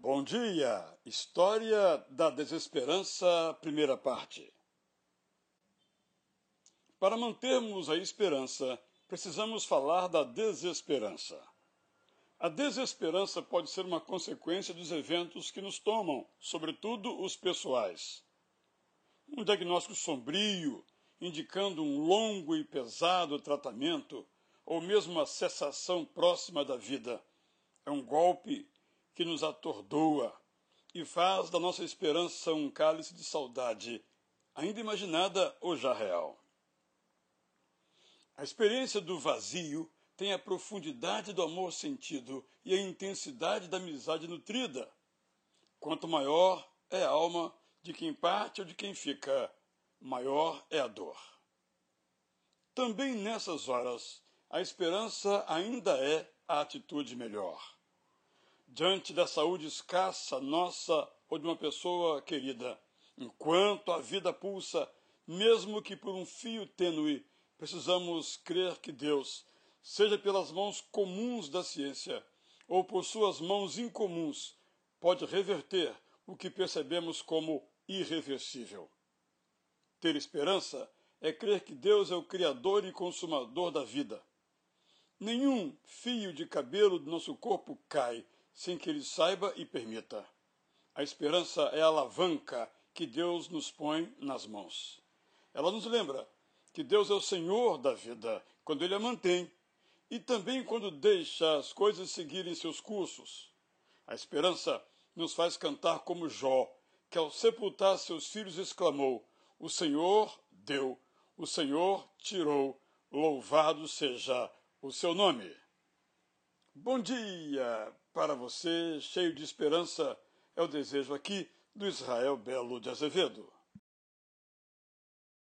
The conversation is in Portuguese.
Bom dia! História da Desesperança, primeira parte. Para mantermos a esperança, precisamos falar da desesperança. A desesperança pode ser uma consequência dos eventos que nos tomam, sobretudo os pessoais. Um diagnóstico sombrio, indicando um longo e pesado tratamento, ou mesmo a cessação próxima da vida. É um golpe que nos atordoa e faz da nossa esperança um cálice de saudade, ainda imaginada ou já real. A experiência do vazio tem a profundidade do amor sentido e a intensidade da amizade nutrida. Quanto maior é a alma de quem parte ou de quem fica, maior é a dor. Também nessas horas, a esperança ainda é a atitude melhor diante da saúde escassa nossa ou de uma pessoa querida. Enquanto a vida pulsa, mesmo que por um fio tênue, precisamos crer que Deus, seja pelas mãos comuns da ciência ou por suas mãos incomuns, pode reverter o que percebemos como irreversível. Ter esperança é crer que Deus é o Criador e Consumador da vida. Nenhum fio de cabelo do nosso corpo cai sem que ele saiba e permita. A esperança é a alavanca que Deus nos põe nas mãos. Ela nos lembra que Deus é o Senhor da vida quando Ele a mantém e também quando deixa as coisas seguirem seus cursos. A esperança nos faz cantar como Jó, que ao sepultar seus filhos exclamou: O Senhor deu, o Senhor tirou, louvado seja o seu nome. Bom dia para você, cheio de esperança, é o desejo aqui do Israel Belo de Azevedo.